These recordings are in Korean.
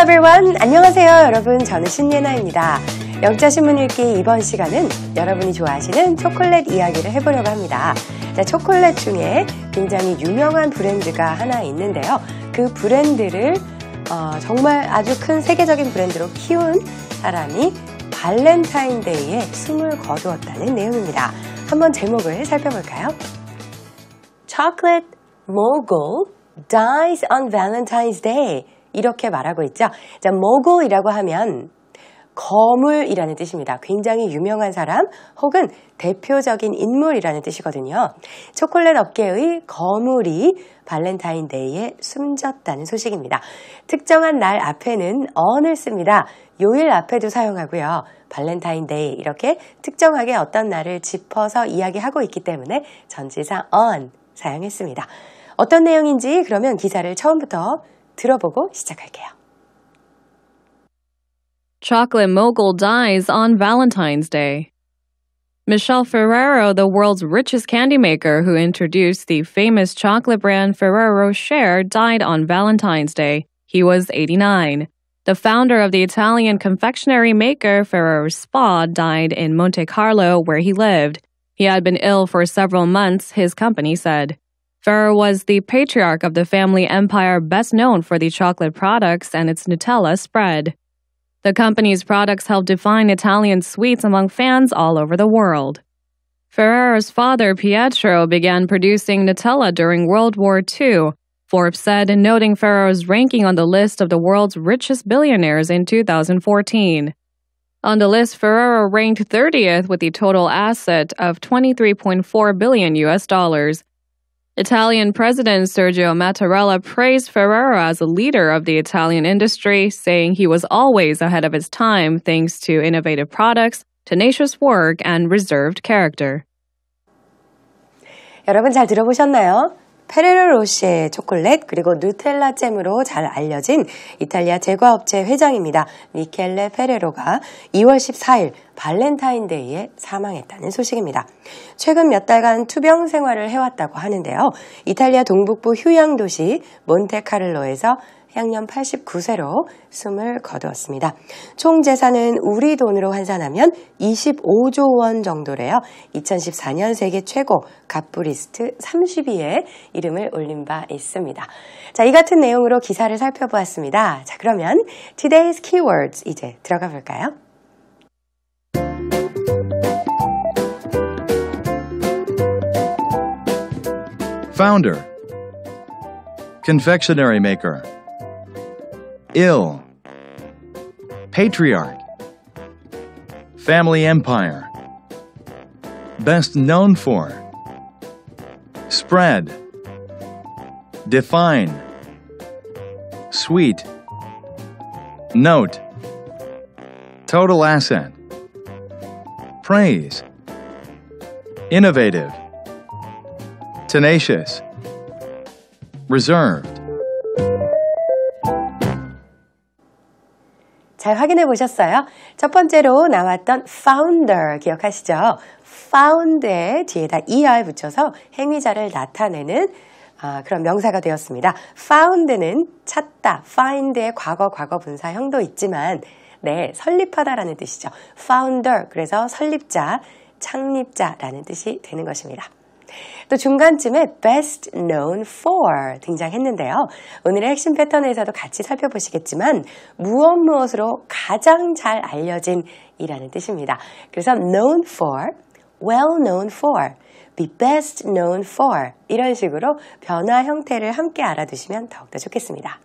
everyone. 안녕하세요, 여러분. 저는 신예나입니다. 영자신문 읽기 이번 시간은 여러분이 좋아하시는 초콜릿 이야기를 해보려고 합니다. 자, 초콜릿 중에 굉장히 유명한 브랜드가 하나 있는데요. 그 브랜드를 어, 정말 아주 큰 세계적인 브랜드로 키운 사람이 발렌타인데이에 숨을 거두었다는 내용입니다. 한번 제목을 살펴볼까요? Chocolate mogul dies on Valentine's Day. 이렇게 말하고 있죠. 자, 모고이라고 하면 거물이라는 뜻입니다. 굉장히 유명한 사람 혹은 대표적인 인물이라는 뜻이거든요. 초콜릿 업계의 거물이 발렌타인데이에 숨졌다는 소식입니다. 특정한 날 앞에는 언을 씁니다. 요일 앞에도 사용하고요. 발렌타인데이 이렇게 특정하게 어떤 날을 짚어서 이야기하고 있기 때문에 전지사 언 사용했습니다. 어떤 내용인지 그러면 기사를 처음부터 들어보고 시작할게요. Chocolate mogul dies on Valentine's Day. Michelle Ferrero, the world's richest candy maker who introduced the famous chocolate brand Ferrero Rocher, died on Valentine's Day. He was 89. The founder of the Italian confectionery maker Ferrero Spa died in Monte Carlo, where he lived. He had been ill for several months, his company said. Ferrer was the patriarch of the family empire best known for the chocolate products and its Nutella spread. The company's products helped define Italian sweets among fans all over the world. Ferrer's father, Pietro, began producing Nutella during World War II, Forbes said, noting Ferrer's ranking on the list of the world's richest billionaires in 2014. On the list, Ferrero ranked 30th with a total asset of 23.4 billion US dollars, Italian President Sergio Mattarella praised Ferrara as a leader of the Italian industry, saying he was always ahead of his time thanks to innovative products, tenacious work, and reserved character. 여러분 잘 들어보셨나요? 페레로 로의 초콜릿 그리고 누텔라 잼으로 잘 알려진 이탈리아 제과업체 회장입니다. 미켈레 페레로가 2월 14일 발렌타인데이에 사망했다는 소식입니다. 최근 몇 달간 투병 생활을 해왔다고 하는데요. 이탈리아 동북부 휴양 도시 몬테카를로에서 향년 89세로 숨을 거두었습니다. 총 재산은 우리 돈으로 환산하면 25조 원 정도래요. 2014년 세계 최고 갑부리스트 30위에 이름을 올린 바 있습니다. 자, 이 같은 내용으로 기사를 살펴보았습니다. 자, 그러면 Today's Keywords 이제 들어가 볼까요? founder, confectionery maker. ill, patriarch, family empire, best known for, spread, define, sweet, note, total asset, praise, innovative, tenacious, reserved. 잘 확인해 보셨어요? 첫 번째로 나왔던 founder 기억하시죠? found의 뒤에다 er 붙여서 행위자를 나타내는 아, 그런 명사가 되었습니다. found는 찾다, find의 과거, 과거 분사형도 있지만, 네, 설립하다라는 뜻이죠. founder, 그래서 설립자, 창립자라는 뜻이 되는 것입니다. 또 중간쯤에 best known for 등장했는데요. 오늘의 핵심 패턴에서도 같이 살펴보시겠지만 무엇 무엇으로 가장 잘 알려진 이라는 뜻입니다. 그래서 known for, well known for, be best known for 이런 식으로 변화 형태를 함께 알아두시면 더욱더 좋겠습니다.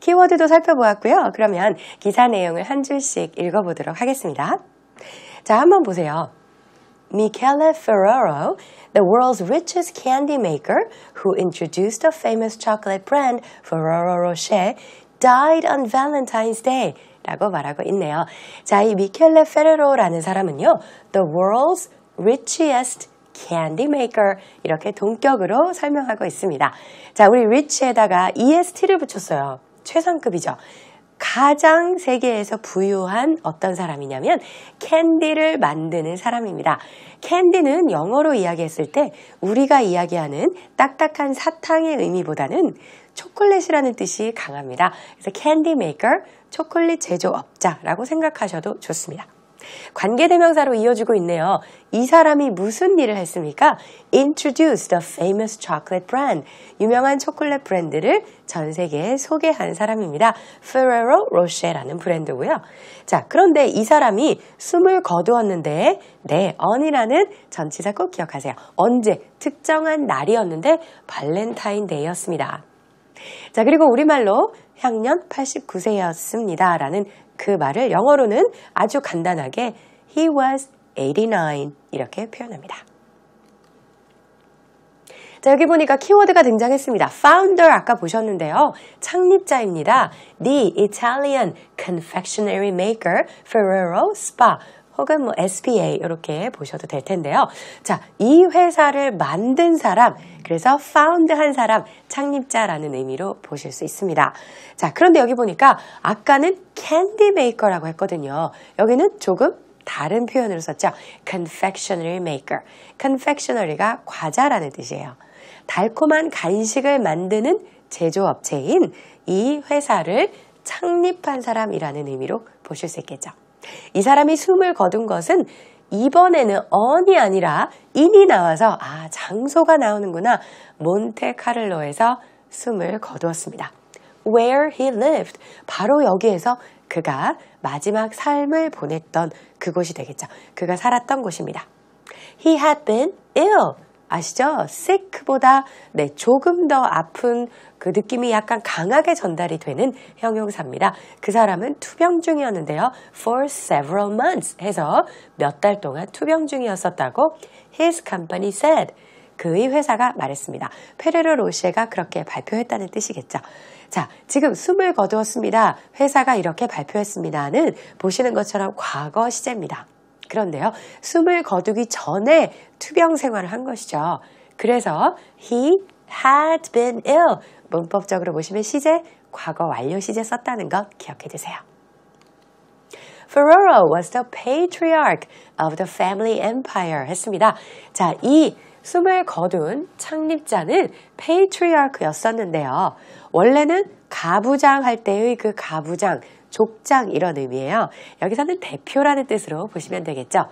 키워드도 살펴보았고요. 그러면 기사 내용을 한 줄씩 읽어보도록 하겠습니다. 자, 한번 보세요. Michele Ferrero, the world's richest candy maker who introduced a famous chocolate brand Ferrero Rocher, died on Valentine's Day. 라고 말하고 있네요. 자, 이 미켈레 페레로라는 사람은요, the world's richest candy maker 이렇게 동격으로 설명하고 있습니다. 자, 우리 rich에다가 est를 붙였어요. 최상급이죠. 가장 세계에서 부유한 어떤 사람이냐면 캔디를 만드는 사람입니다. 캔디는 영어로 이야기했을 때 우리가 이야기하는 딱딱한 사탕의 의미보다는 초콜릿이라는 뜻이 강합니다. 그래서 캔디 메이커, 초콜릿 제조업자라고 생각하셔도 좋습니다. 관계대명사로 이어지고 있네요. 이 사람이 무슨 일을 했습니까? Introduce the famous chocolate brand. 유명한 초콜릿 브랜드를 전 세계에 소개한 사람입니다. Ferrero Rocher라는 브랜드고요. 자, 그런데 이 사람이 숨을 거두었는데 네, 언이라는 전치사 꼭 기억하세요. 언제 특정한 날이었는데 발렌타인데이였습니다. 자, 그리고 우리말로 향년 89세였습니다. 라는 그 말을 영어로는 아주 간단하게 He was 89 이렇게 표현합니다. 자, 여기 보니까 키워드가 등장했습니다. founder 아까 보셨는데요. 창립자입니다. The Italian confectionery maker Ferrero Spa 혹은 뭐 SPA 이렇게 보셔도 될 텐데요. 자, 이 회사를 만든 사람, 그래서 파운드 한 사람, 창립자라는 의미로 보실 수 있습니다. 자, 그런데 여기 보니까 아까는 캔디 메이커라고 했거든요. 여기는 조금 다른 표현으로 썼죠. confectionery maker. confectionery가 과자라는 뜻이에요. 달콤한 간식을 만드는 제조업체인 이 회사를 창립한 사람이라는 의미로 보실 수 있겠죠. 이 사람이 숨을 거둔 것은 이번에는 언이 아니라 인이 나와서 아 장소가 나오는구나 몬테카를로에서 숨을 거두었습니다. Where he lived 바로 여기에서 그가 마지막 삶을 보냈던 그곳이 되겠죠. 그가 살았던 곳입니다. He had been ill 아시죠? sick보다 네, 조금 더 아픈 그 느낌이 약간 강하게 전달이 되는 형용사입니다. 그 사람은 투병 중이었는데요. for several months 해서 몇 달 동안 투병 중이었었다고 his company said 그의 회사가 말했습니다. 페레르 로시에가 그렇게 발표했다는 뜻이겠죠. 자, 지금 숨을 거두었습니다. 회사가 이렇게 발표했습니다는 보시는 것처럼 과거 시제입니다. 그런데요. 숨을 거두기 전에 투병 생활을 한 것이죠. 그래서 he had been ill. 문법적으로 보시면 시제, 과거 완료 시제 썼다는 것 기억해 두세요. Ferrero was the patriarch of the family empire 했습니다. 자, 이 숨을 거둔 창립자는 patriarch였었는데요. 원래는 가부장 할 때의 그 가부장, 족장 이런 의미예요. 여기서는 대표라는 뜻으로 보시면 되겠죠.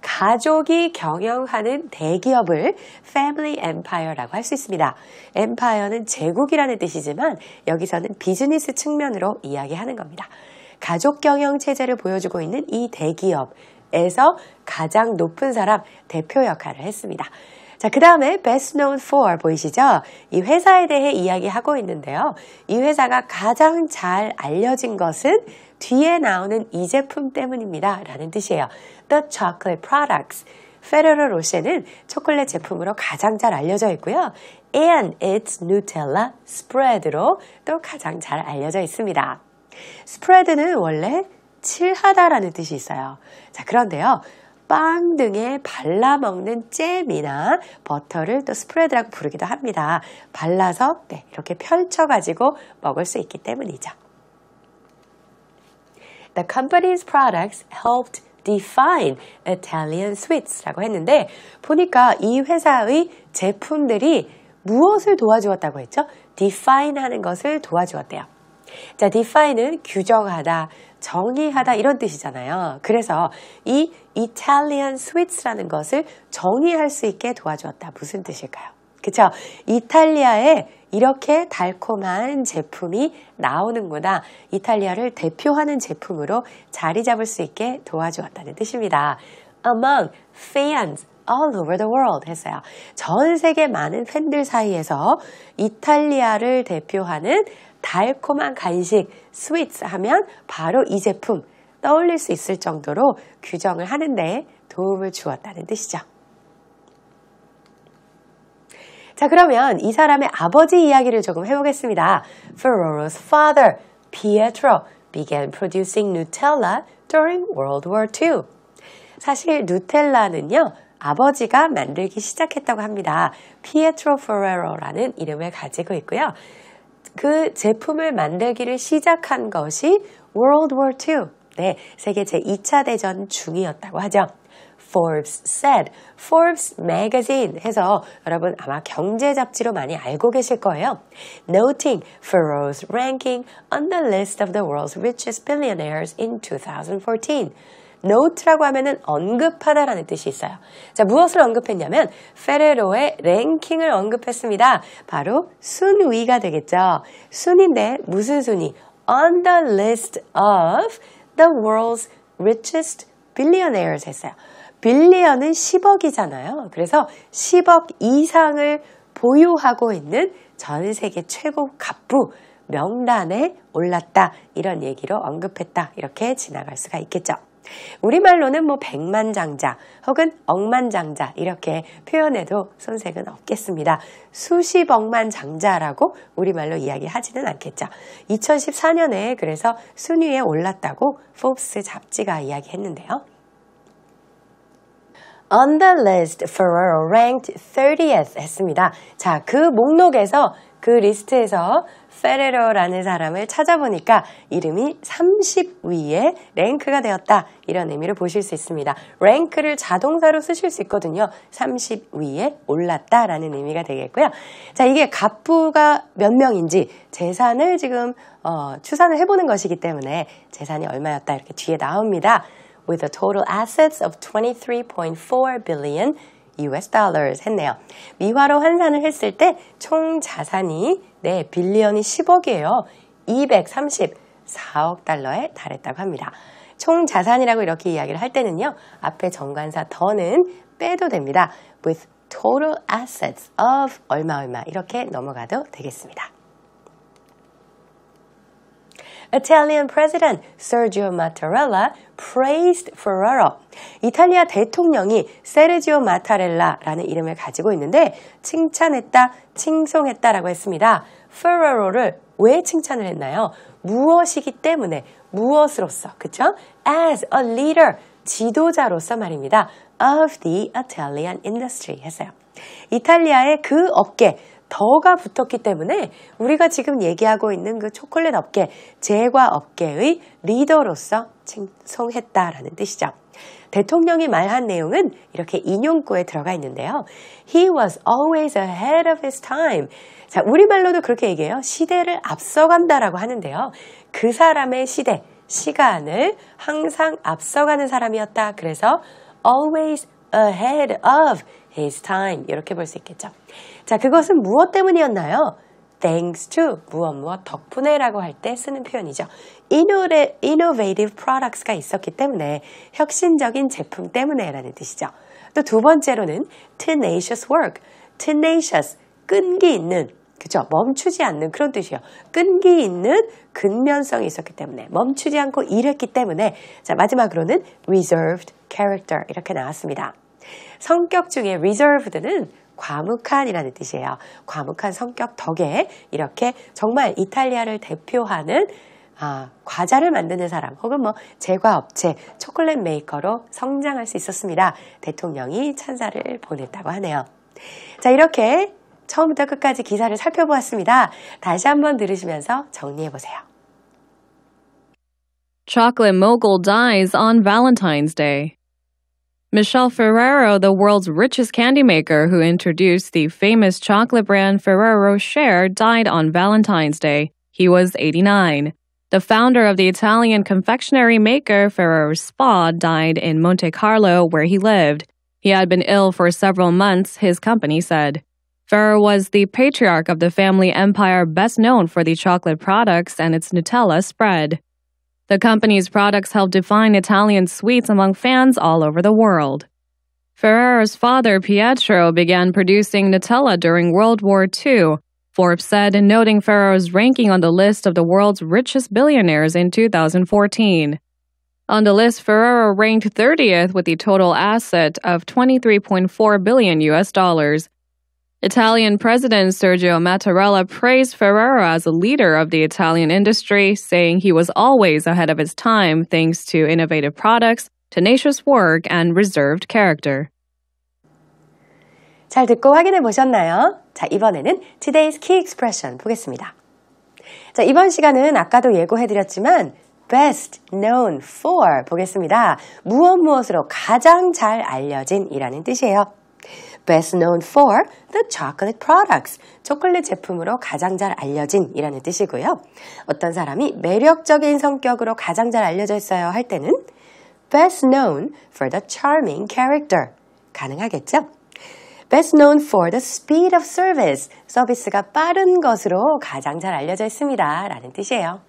가족이 경영하는 대기업을 family empire라고 할 수 있습니다. empire는 제국이라는 뜻이지만 여기서는 비즈니스 측면으로 이야기하는 겁니다. 가족 경영 체제를 보여주고 있는 이 대기업에서 가장 높은 사람 대표 역할을 했습니다. 자, 그 다음에 best known for 보이시죠? 이 회사에 대해 이야기하고 있는데요. 이 회사가 가장 잘 알려진 것은 뒤에 나오는 이 제품 때문입니다. 라는 뜻이에요. The chocolate products. 페레로 로쉐는 초콜릿 제품으로 가장 잘 알려져 있고요. and its Nutella spread로 또 가장 잘 알려져 있습니다. spread는 원래 칠하다라는 뜻이 있어요. 자, 그런데요. 빵 등에 발라먹는 잼이나 버터를 또 스프레드라고 부르기도 합니다. 발라서 네, 이렇게 펼쳐가지고 먹을 수 있기 때문이죠. The company's products helped define Italian sweets라고 했는데 보니까 이 회사의 제품들이 무엇을 도와주었다고 했죠? define 하는 것을 도와주었대요. 자, define은 규정하다, 정의하다 이런 뜻이잖아요. 그래서 이 Italian sweets라는 것을 정의할 수 있게 도와주었다. 무슨 뜻일까요? 그쵸? 이탈리아에 이렇게 달콤한 제품이 나오는구나. 이탈리아를 대표하는 제품으로 자리 잡을 수 있게 도와주었다는 뜻입니다. Among fans all over the world 했어요. 전 세계 많은 팬들 사이에서 이탈리아를 대표하는 달콤한 간식, sweets 하면 바로 이 제품, 떠올릴 수 있을 정도로 규정을 하는데 도움을 주었다는 뜻이죠. 자, 그러면 이 사람의 아버지 이야기를 조금 해보겠습니다. Ferrero's father, Pietro, began producing Nutella during World War II. 사실 누텔라는요, 아버지가 만들기 시작했다고 합니다. Pietro f e r r 페레 o 라는 이름을 가지고 있고요. 그 제품을 만들기를 시작한 것이 World War II, 때 세계 제2차 대전 중이었다고 하죠. Forbes said, Forbes magazine 해서 여러분 아마 경제 잡지로 많이 알고 계실 거예요. Noting Pharaoh's ranking on the list of the world's richest billionaires in 2014. note라고 하면은 언급하다라는 뜻이 있어요. 자, 무엇을 언급했냐면 페레로의 랭킹을 언급했습니다. 바로 순위가 되겠죠. 순인데 무슨 순위? on the list of the world's richest billionaires 했어요. 빌리언은 10억이잖아요. 그래서 10억 이상을 보유하고 있는 전 세계 최고 갑부 명단에 올랐다. 이런 얘기로 언급했다. 이렇게 지나갈 수가 있겠죠. 우리말로는 뭐 백만장자 혹은 억만장자 이렇게 표현해도 손색은 없겠습니다. 수십억만 장자라고 우리말로 이야기하지는 않겠죠. 2014년에 그래서 순위에 올랐다고 포브스 잡지가 이야기했는데요. On the list, Ferrero ranked 30th 했습니다. 자, 그 목록에서, 그 리스트에서 페레로라는 사람을 찾아보니까 이름이 30위에 랭크가 되었다. 이런 의미로 보실 수 있습니다. 랭크를 자동사로 쓰실 수 있거든요. 30위에 올랐다라는 의미가 되겠고요. 자, 이게 갑부가 몇 명인지 재산을 지금 어, 추산을 해보는 것이기 때문에 재산이 얼마였다 이렇게 뒤에 나옵니다. With a total assets of 23.4 billion US dollars 했네요. 미화로 환산을 했을 때 총 자산이 네, 빌리언이 10억이에요. 234억 달러에 달했다고 합니다. 총 자산이라고 이렇게 이야기를 할 때는요. 앞에 정관사 더는 빼도 됩니다. with total assets of 얼마 얼마 이렇게 넘어가도 되겠습니다. Italian President Sergio Mattarella praised Ferraro. 이탈리아 대통령이 세르지오 마타렐라라는 이름을 가지고 있는데 칭찬했다, 칭송했다라고 했습니다. Ferraro를 왜 칭찬을 했나요? 무엇이기 때문에 무엇으로서 그쵸? As a leader 지도자로서 말입니다. Of the Italian industry 했어요. 이탈리아의 그 업계 더가 붙었기 때문에 우리가 지금 얘기하고 있는 그 초콜릿 업계, 제과 업계의 리더로서 칭송했다라는 뜻이죠. 대통령이 말한 내용은 이렇게 인용구에 들어가 있는데요. He was always ahead of his time. 자, 우리말로도 그렇게 얘기해요. 시대를 앞서간다라고 하는데요. 그 사람의 시대, 시간을 항상 앞서가는 사람이었다. 그래서 always ahead of his time. 이렇게 볼 수 있겠죠. 자, 그것은 무엇 때문이었나요? thanks to 무엇 무엇 덕분에 라고 할 때 쓰는 표현이죠. innovative products가 있었기 때문에 혁신적인 제품 때문에 라는 뜻이죠. 또 두 번째로는 tenacious work, tenacious, 끈기 있는 그죠? 멈추지 않는 그런 뜻이에요. 끈기 있는 근면성이 있었기 때문에 멈추지 않고 일했기 때문에 자 마지막으로는 reserved character 이렇게 나왔습니다. 성격 중에 reserved는 과묵한이라는 뜻이에요. 과묵한 성격 덕에 이렇게 정말 이탈리아를 대표하는 아, 과자를 만드는 사람 혹은 뭐 제과업체, 초콜릿 메이커로 성장할 수 있었습니다. 대통령이 찬사를 보냈다고 하네요. 자, 이렇게 처음부터 끝까지 기사를 살펴보았습니다. 다시 한번 들으시면서 정리해 보세요. Chocolate mogul dies on Valentine's Day. Michelle Ferrero, the world's richest candy maker who introduced the famous chocolate brand Ferrero Rocher, died on Valentine's Day. He was 89. The founder of the Italian confectionery maker Ferrero Spa died in Monte Carlo, where he lived. He had been ill for several months, his company said. Ferrero was the patriarch of the family empire best known for the chocolate products and its Nutella spread. The company's products help define Italian sweets among fans all over the world. Ferrero's father, Pietro, began producing Nutella during World War II, Forbes said, noting Ferrero's ranking on the list of the world's richest billionaires in 2014. On the list, Ferrero ranked 30th with a total asset of 23.4 billion US dollars, Italian President Sergio Mattarella praised Ferrero as a leader of the Italian industry, saying he was always ahead of his time thanks to innovative products, tenacious work, and reserved character. 잘 듣고 확인해 보셨나요? 자, 이번에는 today's key expression 보겠습니다. 자, 이번 시간은 아까도 예고해드렸지만 best known for 보겠습니다. 무엇 무엇으로 가장 잘 알려진이라는 뜻이에요. best known for the chocolate products. 초콜릿 제품으로 가장 잘 알려진 이라는 뜻이고요. 어떤 사람이 매력적인 성격으로 가장 잘 알려져 있어요 할 때는 best known for the charming character. 가능하겠죠? best known for the speed of service. 서비스가 빠른 것으로 가장 잘 알려져 있습니다. 라는 뜻이에요.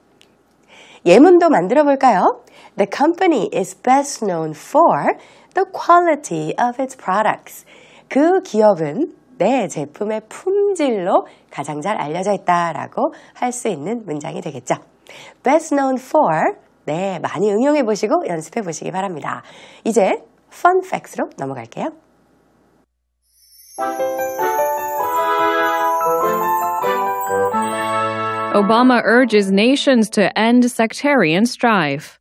예문도 만들어 볼까요? The company is best known for the quality of its products. 그 기업은 내 제품의 품질로 가장 잘 알려져 있다라고 할 수 있는 문장이 되겠죠. Best known for 네, 많이 응용해 보시고 연습해 보시기 바랍니다. 이제 fun facts로 넘어갈게요. o b a urges nations to end sectarian strife.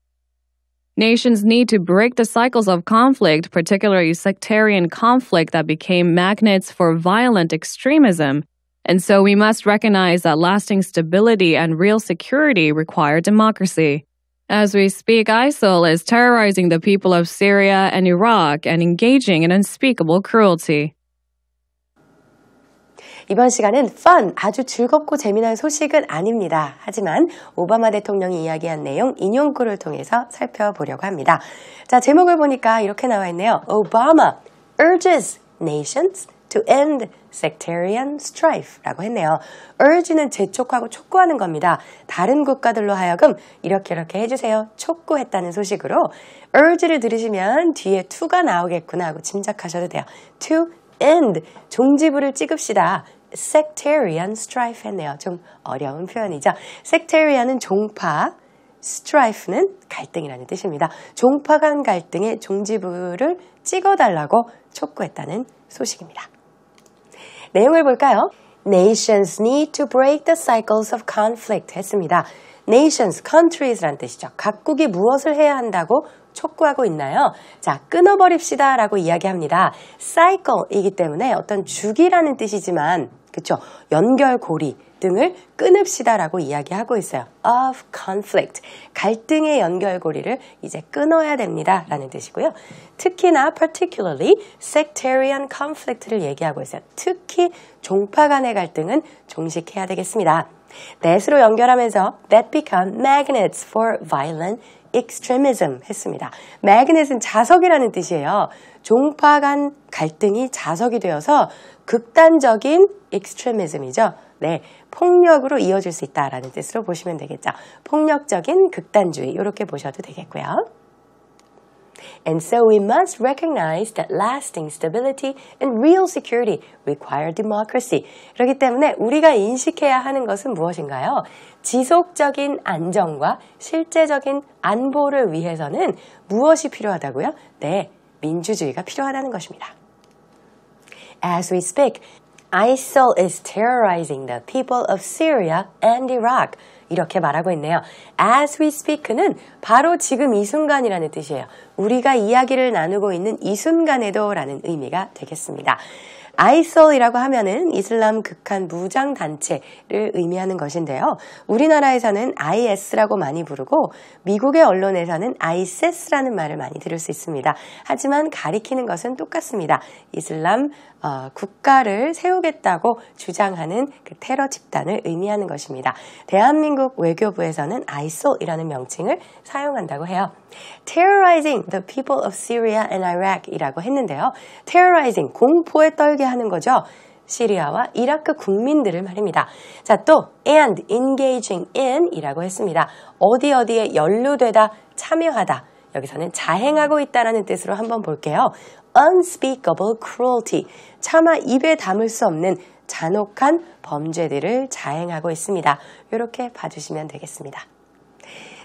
Nations need to break the cycles of conflict, particularly sectarian conflict that became magnets for violent extremism. And so we must recognize that lasting stability and real security require democracy. As we speak, ISIL is terrorizing the people of Syria and Iraq and engaging in unspeakable cruelty. 이번 시간은 fun, 아주 즐겁고 재미난 소식은 아닙니다. 하지만 오바마 대통령이 이야기한 내용 인용구를 통해서 살펴보려고 합니다. 자, 제목을 보니까 이렇게 나와 있네요. Obama urges nations to end sectarian strife라고 했네요. urge는 재촉하고 촉구하는 겁니다. 다른 국가들로 하여금 이렇게 이렇게 해주세요. 촉구했다는 소식으로 urge를 들으시면 뒤에 to가 나오겠구나 하고 짐작하셔도 돼요. to end 종지부를 찍읍시다. sectarian strife 했네요. 좀 어려운 표현이죠. sectarian은 종파, strife는 갈등이라는 뜻입니다. 종파 간 갈등의 종지부를 찍어달라고 촉구했다는 소식입니다. 내용을 볼까요? Nations need to break the cycles of conflict 했습니다. Nations, countries란 뜻이죠. 각국이 무엇을 해야 한다고 촉구하고 있나요? 자, 끊어버립시다 라고 이야기합니다. cycle이기 때문에 어떤 주기라는 뜻이지만, 그쵸? 연결고리, 등을 끊읍시다라고 이야기하고 있어요. of conflict. 갈등의 연결고리를 이제 끊어야 됩니다라는 뜻이고요. 특히나 particularly sectarian conflict를 얘기하고 있어요. 특히 종파 간의 갈등은 종식해야 되겠습니다. that으로 연결하면서 that become magnets for violent extremism 했습니다. magnet은 자석이라는 뜻이에요. 종파 간 갈등이 자석이 되어서 극단적인 extremism이죠. 네, 폭력으로 이어질 수 있다라는 뜻으로 보시면 되겠죠. 폭력적인 극단주의 이렇게 보셔도 되겠고요. And so we must recognize that lasting stability and real security require democracy. 그렇기 때문에 우리가 인식해야 하는 것은 무엇인가요? 지속적인 안정과 실제적인 안보를 위해서는 무엇이 필요하다고요? 네, 민주주의가 필요하다는 것입니다. As we speak, ISIL is terrorizing the people of Syria and Iraq. 이렇게 말하고 있네요. As we speak는 바로 지금 이 순간이라는 뜻이에요. 우리가 이야기를 나누고 있는 이 순간에도 라는 의미가 되겠습니다. 아이솔이라고 하면은 이슬람 극한 무장 단체를 의미하는 것인데요. 우리나라에서는 IS라고 많이 부르고 미국의 언론에서는 ISIS라는 말을 많이 들을 수 있습니다. 하지만 가리키는 것은 똑같습니다. 이슬람 어, 국가를 세우겠다고 주장하는 그 테러 집단을 의미하는 것입니다. 대한민국 외교부에서는 ISIL이라는 명칭을 사용한다고 해요. Terrorizing the people of Syria and Iraq이라고 했는데요. Terrorizing 공포에 떨게 하는 거죠. 시리아와 이라크 국민들을 말입니다. 자, 또 and engaging in이라고 했습니다. 어디 어디에 연루되다 참여하다 여기서는 자행하고 있다라는 뜻으로 한번 볼게요. unspeakable cruelty, 차마 입에 담을 수 없는 잔혹한 범죄들을 자행하고 있습니다. 이렇게 봐주시면 되겠습니다.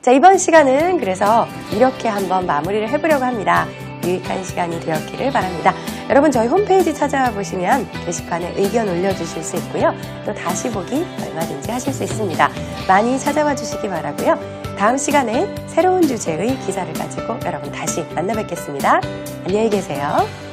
자, 이번 시간은 그래서 이렇게 한번 마무리를 해보려고 합니다. 유익한 시간이 되었기를 바랍니다. 여러분 저희 홈페이지 찾아보시면 와 게시판에 의견 올려주실 수 있고요. 또 다시 보기 얼마든지 하실 수 있습니다. 많이 찾아와 주시기 바라고요. 다음 시간에 새로운 주제의 기사를 가지고 여러분 다시 만나 뵙겠습니다. 안녕히 계세요.